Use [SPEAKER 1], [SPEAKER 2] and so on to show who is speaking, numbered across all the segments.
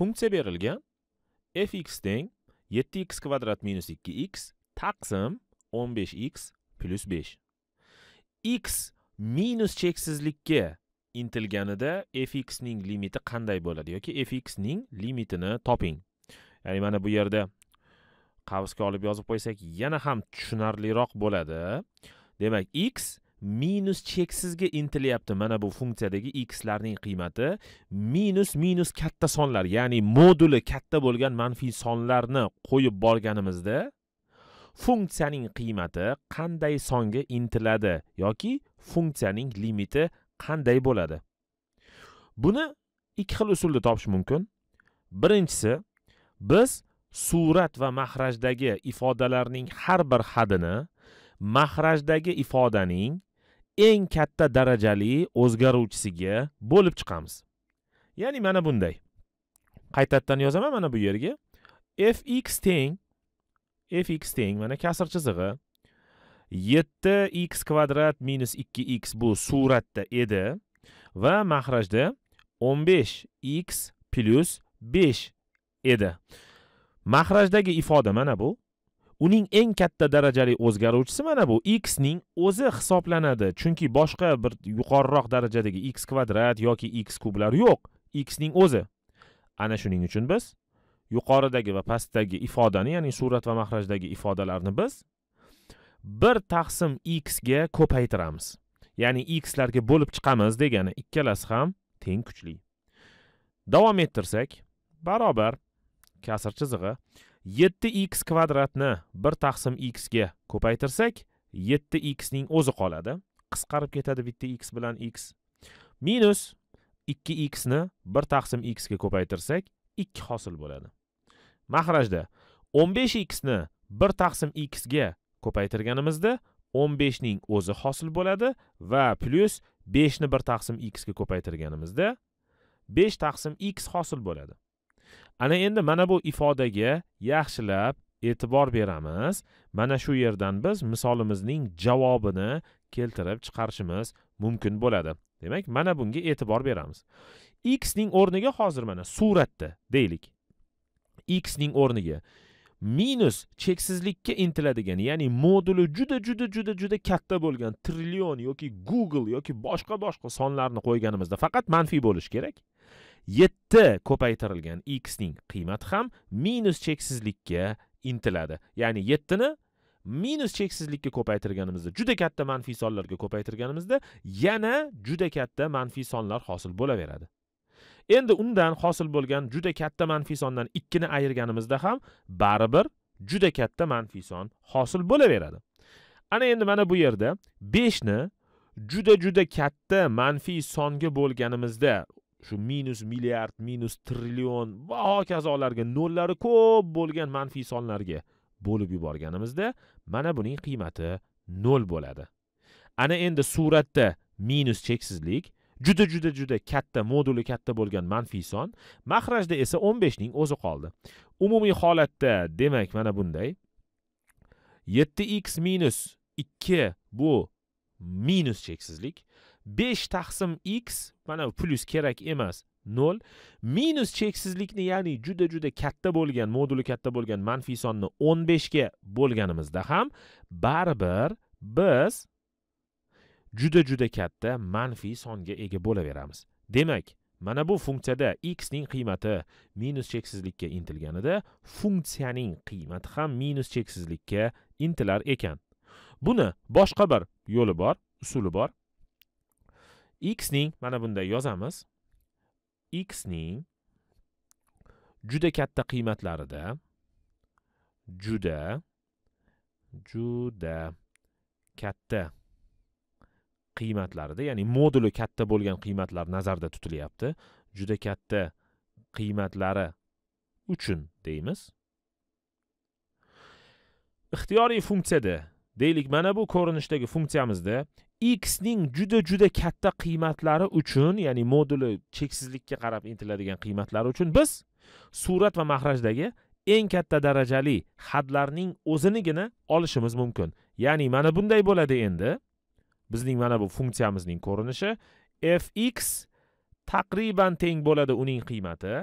[SPEAKER 1] funksiya berilgan fx teng 7x kvadrat minus 2x taqsim 15x plus 5. x minus cheksizlikka intilganida fx ning limiti qanday bo'ladi yoki fx ning limitini toping ya'ni mana bu yerda qavsga olib yozib qo'ysak yana ham tushunarliroq bo'ladi demak x minus cheksizga intilyapti mana bu funksiyadagi xlarning qiymati minus minus katta sonlar ya'ni moduli katta bo'lgan manfiy sonlarni qo'yib borganimizda funksiyaning qiymati qanday songa intiladi yoki funksiyaning limiti qanday bo'ladi buni ikki xil usulda topish mumkin birinchisi biz surat va mahrajdagi ifodalarning har bir hadini mahrajdagi ifodaning eng katta darajali o'zgaruvchisiga bo'lib chiqamiz ya'ni mana bunday qaytadan yozaman mana bu yerga fx teng fx teng mana kasr chizig'i yetti x kvadrat minus ikki x bu suratda edi va mahrajda o'n besh x plyus besh edi mahrajdagi ifoda mana bu uning eng katta darajali o'zgaruvchisi mana bu x ning o'zi hisoblanadi chunki boshqa bir yuqoriroq darajadagi x kvadrat yoki x kublar yo'q x ning o'zi ana shuning uchun biz yuqoridagi va pastdagi ifodani ya'ni surat va mahrajdagi ifodalarni biz bir taqsim x ga ko'paytiramiz ya'ni x larga bo'lib chiqamiz degani ikkalasi ham teng kuchli davom ettirsak barobar kasr chizig'i 7x kvadratni 1 taqsim x ga ko'paytirsak 7x ning o'zi qoladi qisqarib ketadi bitta x bilan x minus 2x ni 1 taqsim x ga ko'paytirsak 2 hosil bo'ladi mahrajda 15x ni 1 taqsim x ga ko'paytirganimizda 15 ning o'zi hosil bo'ladi va plyus 5 ni 1 taqsim x ga ko'paytirganimizda 5 taqsim x hosil bo'ladi ana endi mana bu ifodaga yaxshilab e'tibor beramiz mana shu yerdan biz misolimizning javobini keltirib chiqarishimiz mumkin bo'ladi demak mana bunga e'tibor beramiz x ning o'rniga hozir mana suratda deylik x ning o'rniga minus cheksizlikka intiladigan ya'ni moduli juda juda juda juda katta bo'lgan trillion yoki google yoki boshqa boshqa sonlarni qo'yganimizda faqat manfiy bo'lishi kerak yetti ko'paytirilgan x ning qiymati ham minus cheksizlikka intiladi ya'ni yettini minus cheksizlikka ko'paytirganimizda juda katta manfiy sonlarga ko'paytirganimizda yana juda katta manfiy sonlar hosil bo'laveradi endi undan hosil bo'lgan juda katta manfiy sondan ikkini ayirganimizda ham baribir juda katta manfiy son hosil bo'laveradi ana endi mana bu yerda beshni juda juda katta manfiy songa bo'lganimizda shu minus milliard minus trillion va hokazolarga nollari ko'p bo'lgan manfiy sonlarga bo'lib yuborganimizda mana buning qiymati nol bo'ladi ana endi suratda minus cheksizlik juda juda juda katta moduli katta bo'lgan manfiy son mahrajda esa 15 ning o'zi qoldi umumiy holatda demak mana bunday 7x minus 2 bu minus cheksizlik besh taqsim x mana plyus kerak emas nol minus cheksizlikni ya'ni juda juda katta bo'lgan moduli katta bo'lgan manfiy sonni o'n beshga bo'lganimizda ham baribir biz juda juda katta manfiy songa ega bo'laveramiz demak mana bu funksiyada x ning qiymati minus cheksizlikka intilganida funksiyaning qiymati ham minus cheksizlikka intilar ekan buni boshqa bir yo'li bor usuli bor x ning mana bunday yozamiz x ning juda katta qiymatlarida juda juda katta qiymatlarida ya'ni moduli katta bo'lgan qiymatlar nazarda tutilyapti juda katta qiymatlari uchun deymiz ixtiyoriy funksiyada deylik mana bu ko'rinishdagi funksiyamizda x ning juda juda katta qiymatlari uchun ya'ni moduli cheksizlikka qarab intiladigan qiymatlari uchun biz surat va mahrajdagi eng katta darajali hadlarning o'zinigina olishimiz mumkin ya'ni mana bunday bo'ladi endi bizning mana bu funksiyamizning ko'rinishi fx taqriban teng bo'ladi uning qiymati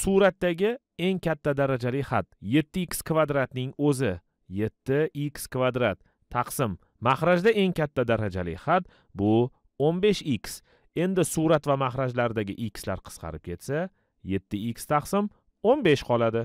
[SPEAKER 1] suratdagi eng katta darajali had 7x kvadratning o'zi 7x kvadrat taqsim mahrajda eng katta darajali xat bu 15x endi surat va mahrajlardagi xlar qisqarib ketsa 7x taqsim 15 qoladi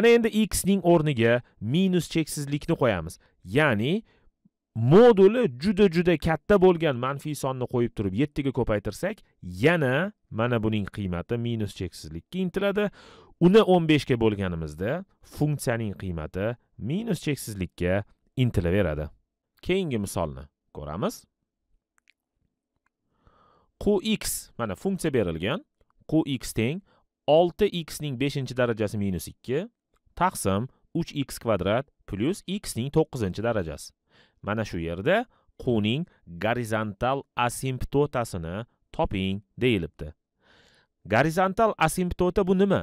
[SPEAKER 1] ana endi x ning o'rniga minus cheksizlikni qo'yamiz ya'ni moduli juda juda katta bo'lgan manfiy sonni qo'yib turib 7 ga ko'paytirsak yana mana buning qiymati minus cheksizlikka intiladi uni 15 ga bo'lganimizda funksiyaning qiymati minus cheksizlikka intilaveradi keyingi misolni ko'ramiz qu x mana funksiya berilgan qu x teng 6x ning 5 darajasi minus 2 taqsim 3x kvadrat plyus x ning 9 darajasi mana shu yerda quning gorizontal asimptotasini toping deyilibdi gorizontal asimptota bu nima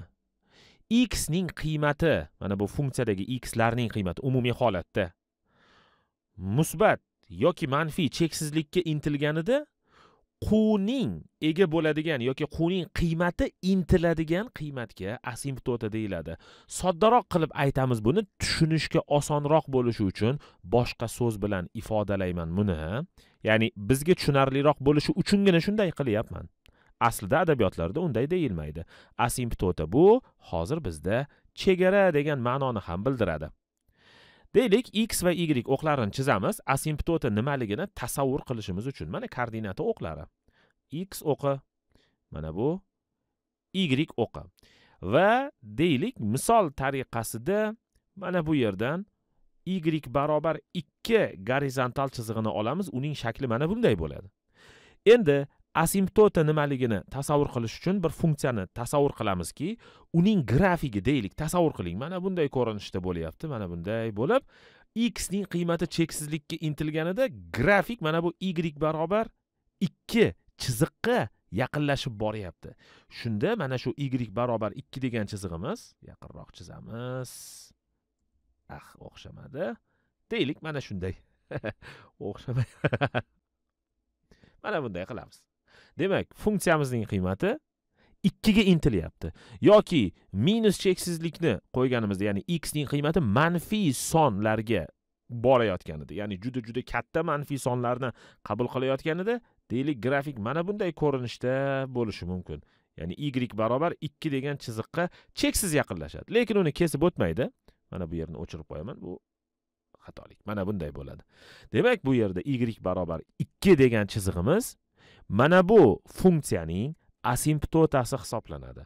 [SPEAKER 1] x ning qiymati mana bu funksiyadagi x larning qiymati umumiy holatda musbat yoki manfiy cheksizlikka intilganida quvning ega bo'ladigan yoki quvning qiymati intiladigan qiymatga asimptota deyiladi soddaroq qilib aytamiz buni tushunishga osonroq bo'lishi uchun boshqa so'z bilan ifodalayman buni ya'ni bizga tushunarliroq bo'lishi uchungina shunday qilyapman aslida adabiyotlarda unday deyilmaydi asimptota bu hozir bizda chegara degan ma'noni ham bildiradi deylik x va y o'qlarini chizamiz asimptota nimaligini tasavvur qilishimiz uchun mana koordinata o'qlari x o'qi mana bu y o'qi va deylik misol tariqasida mana bu yerdan y barobar ikki gorizontal chizig'ini olamiz uning shakli mana bunday bo'ladi endi asimptota nimaligini tasavvur qilish uchun bir funksiyani tasavvur qilamizki uning grafigi deylik tasavvur qiling mana bunday ko'rinishda bo'lyapti mana bunday bo'lib x ning qiymati cheksizlikka intilganida grafik mana bu y barobar ikki chiziqqa yaqinlashib boryapti shunda mana shu y barobar ikki degan chizig'imiz yaqinroq chizamiz ah o'xshamadi deylik mana shunday o'xshamay mana bunday qilamiz demak funksiyamizning qiymati ikkiga intilyapti yoki minus cheksizlikni qo'yganimizda ya'ni x ning qiymati manfiy sonlarga borayotganida ya'ni juda juda katta manfiy sonlarni qabul qilayotganida deylik grafik mana bunday ko'rinishda bo'lishi mumkin ya'ni y barobar ikki degan chiziqqa cheksiz yaqinlashadi lekin uni kesib o'tmaydi mana bu yerni o'chirib qo'yaman bu xatolik mana bunday bo'ladi demak bu yerda y barobar ikki degan chizig'imiz mana bu funksiyaning asimptotasi hisoblanadi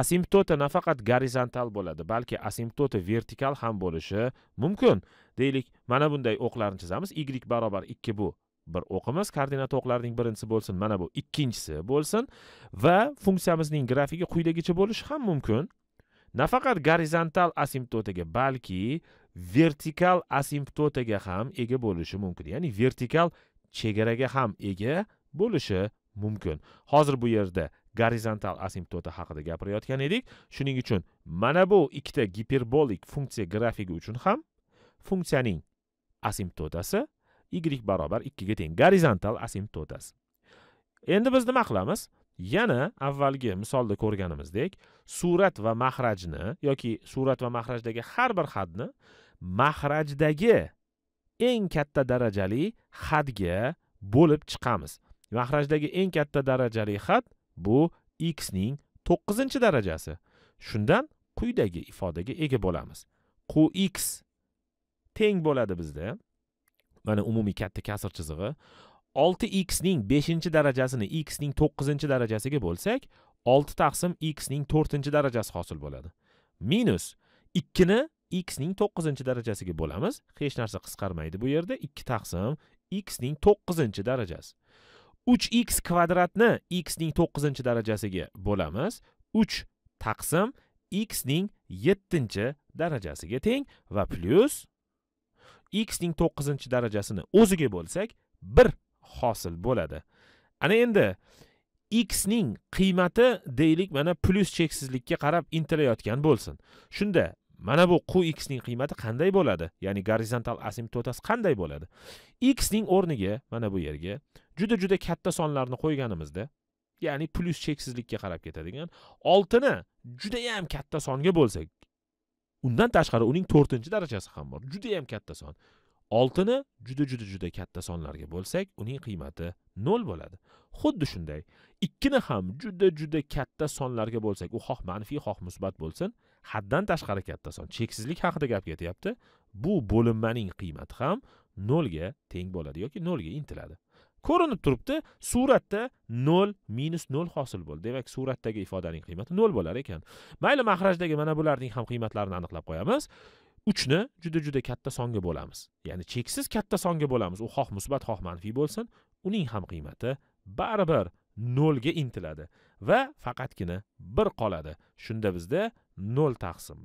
[SPEAKER 1] asimptota nafaqat gorizontal bo'ladi balki asimptota vertikal ham bo'lishi mumkin deylik mana bunday o'qlarni chizamiz y barobar ikki bu bir o'qimiz koordinata o'qlarining birinchisi bo'lsin mana bu ikkinchisi bo'lsin va funksiyamizning grafigi quyidagicha bo'lishi ham mumkin nafaqat gorizontal asimptotaga balki vertikal asimptotaga ham ega bo'lishi mumkin ya'ni vertikal chegaraga ham ega bo'lishi mumkin hozir bu yerda gorizontal asimptota haqida gapirayotgan edik shuning uchun mana bu ikkita giperbolik funksiya grafigi uchun ham funksiyaning asimptotasi y barobar ikkiga teng gorizontal asimptotasi endi biz nima qilamiz yana avvalgi misolda ko'rganimizdek surat va mahrajni yoki surat va mahrajdagi har bir hadni mahrajdagi eng katta darajali hadga bo'lib chiqamiz mahrajdagi eng katta darajali xat bu x ning 9 darajasi shundan quyidagi ifodaga ega bo'lamiz qx teng bo'ladi bizda mana umumiy katta kasr chizig'i 6x ning 5 darajasini x ning 9 darajasiga bo'lsak 6 taqsim x ning 4 darajasi hosil bo'ladi minus 2 ni x ning 9 darajasiga bo'lamiz hech narsa qisqarmaydi bu yerda 2 taqsim x ning 9 darajasi 3 x kvadratni x ning 9-chi darajasiga bo'lamiz 3 taqsim x ning 7-chi darajasiga teng va plyus x ning 9-chi darajasini o'ziga bo'lsak 1 hosil bo'ladi ana endi x ning qiymati deylik mana plyus cheksizlikka qarab intilayotgan bo'lsin shunda mana bu q x ning qiymati qanday bo'ladi ya'ni gorizontal asimtotasi qanday bo'ladi x ning o'rniga mana bu yerga juda juda katta sonlarni qo'yganimizda ya'ni plyus cheksizlikka qarab ketadigan oltini judayam katta songa bo'lsak undan tashqari uning to'rtinchi darajasi ham bor judayam katta son oltini juda juda juda katta sonlarga bo'lsak uning qiymati nol bo'ladi xuddi shunday ikkini ham juda juda katta sonlarga bo'lsak u xoh manfiy xoh musbat bo'lsin haddan tashqari katta son cheksizlik haqida gap ketyapti bu bo'linmaning qiymati ham nolga teng bo'ladi yoki nolga intiladi ko'rinib turibdi suratda 0 minus 0 hosil bo'ldi demak suratdagi ifodaning qiymati 0 bo'lar ekan mayli mahrajdagi mana bularning ham qiymatlarini aniqlab qo'yamiz uchni juda juda katta songa bo'lamiz ya'ni cheksiz katta songa bo'lamiz u xoh musbat xoh manfiy bo'lsin uning ham qiymati baribir nolga intiladi va faqatgina bir qoladi shunda bizda 0 taqsim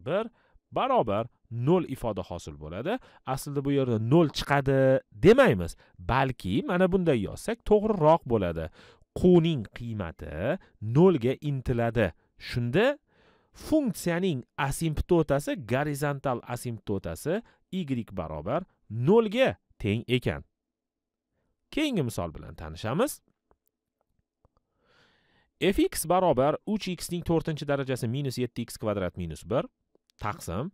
[SPEAKER 1] barobar nol ifoda hosil bo'ladi aslida bu yerda nol chiqadi demaymiz balki mana bunday yozsak to'g'riroq bo'ladi quning qiymati nolga intiladi shunda funksiyaning asimptotasi gorizontal asimptotasi y barobar nolga teng ekan keyingi misol bilan tanishamiz fx barobar 3x ning to'rtinchi darajasi minus 7x kvadrat minus 1 taqsim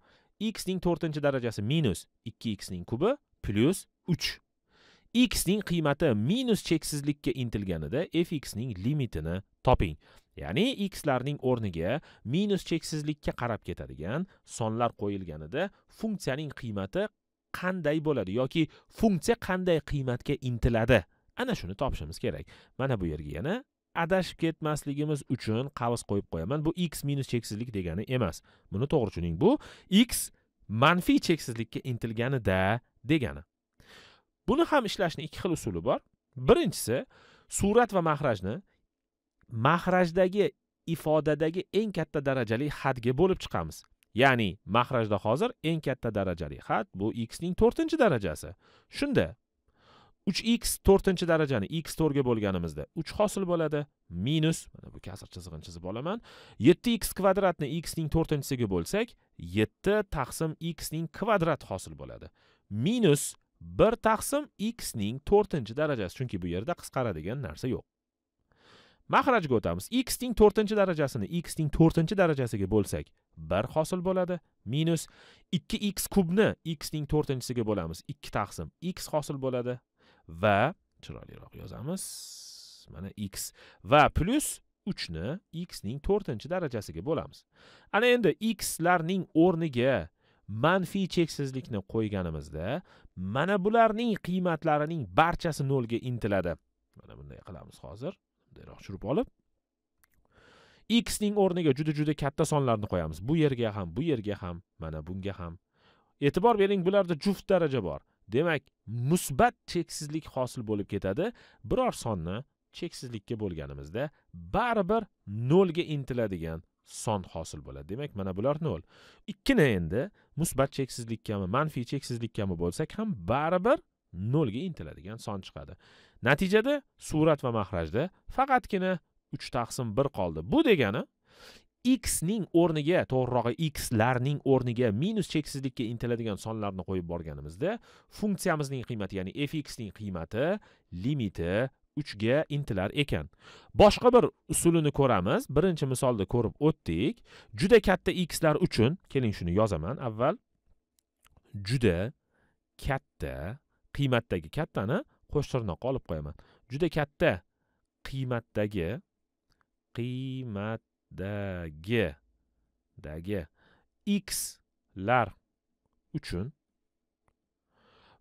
[SPEAKER 1] x ning 4 darajasi minus 2x ning kubi plyus 3 x ning qiymati minus cheksizlikka intilganida fx ning limitini toping ya'ni x larning o'rniga minus cheksizlikka qarab ketadigan sonlar qo'yilganida funksiyaning qiymati qanday bo'ladi yoki funksiya qanday qiymatga intiladi ana shuni topishimiz kerak mana bu yerga yana adashib ketmasligimiz uchun qavs qo'yib qo'yaman bu x minus cheksizlik degani emas buni to'g'ri tushuning bu x manfiy cheksizlikka intilganida degani buni ham ishlashni ikki xil usuli bor birinchisi surat va mahrajni mahrajdagi ifodadagi eng katta darajali hadga bo'lib chiqamiz ya'ni mahrajda hozir eng katta darajali xat bu x ning to'rtinchi darajasi shunda uch x to'rtinchi darajani x ga bo'lganimizda uch hosil bo'ladi minus mana bu kasr chizig'ini chizib olaman yetti x kvadratni x ning to'rtinchisiga bo'lsak yetti taqsim x ning kvadrat hosil bo'ladi minus bir taqsim x ning to'rtinchi darajasi chunki bu yerda qisqaradigan narsa yo'q mahrajga o'tamiz x ning to'rtinchi darajasini x ning to'rtinchi darajasiga bo'lsak bir hosil bo'ladi minus ikki x kubni x ning to'rtinchisiga bo'lamiz ikki taqsim x hosil bo'ladi va chiroyliroq yozamiz mana x va plyus uchni x ning to'rtinchi darajasiga bo'lamiz ana endi x larning o'rniga manfiy cheksizlikni qo'yganimizda mana bularning qiymatlarining barchasi nolga intiladi mana bunday qilamiz hozir bundayroq tushirib olib x ning o'rniga juda juda katta sonlarni qo'yamiz bu yerga ham bu yerga ham mana bunga ham e'tibor bering bularda juft daraja bor demak musbat cheksizlik hosil bo'lib ketadi biror sonni cheksizlikka bo'lganimizda baribir nolga intiladigan son hosil bo'ladi demak mana bular nol ikkini endi musbat cheksizlikkami manfiy cheksizlikkami bo'lsak ham baribir nolga intiladigan son chiqadi natijada surat va mahrajda faqatgina uch taqsim bir qoldi bu degani x ning o'rniga to'g'rirog'i x larning o'rniga minus cheksizlikka intiladigan sonlarni qo'yib borganimizda funksiyamizning qiymati ya'ni fx ning qiymati limiti 3 ga intilar ekan boshqa bir usulini ko'ramiz birinchi misolda ko'rib o'tdik juda katta x lar uchun keling shuni yozaman avval juda katta qiymatdagi kattani qo'sh tirnoqqa olib qo'yaman juda katta qiymatdagi qiymat dagi dagi x lar uchun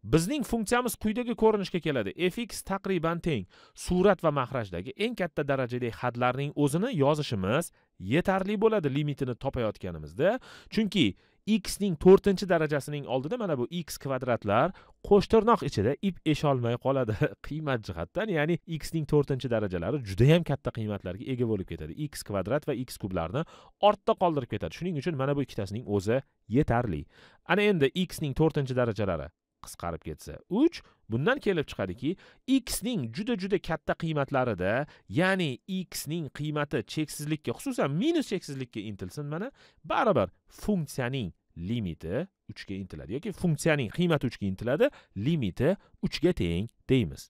[SPEAKER 1] bizning funksiyamiz quyidagi ko'rinishga keladi fx taqriban teng surat va mahrajdagi eng katta darajadagi hadlarning o'zini yozishimiz yetarli bo'ladi limitini topayotganimizda chunki x ning 4 darajasining oldida mana bu x kvadratlar qo'shtirnoq ichida ip esholmay qoladi qiymat jihatdan ya'ni x ning 4 darajalari juda ham katta qiymatlarga ega bo'lib ketadi x kvadrat va x kublarni ortda qoldirib ketadi shuning uchun mana bu ikkitasining o'zi yetarli ana endi x ning 4 darajalari qisqarib ketsa 3 bundan kelib chiqadiki x ning juda juda katta qiymatlarida ya'ni x ning qiymati cheksizlikka xususan minus cheksizlikka intilsin mana baribir funksiyaning limiti uchga intiladi yoki funksiyaning qiymati uchga intiladi limiti uchga teng deymiz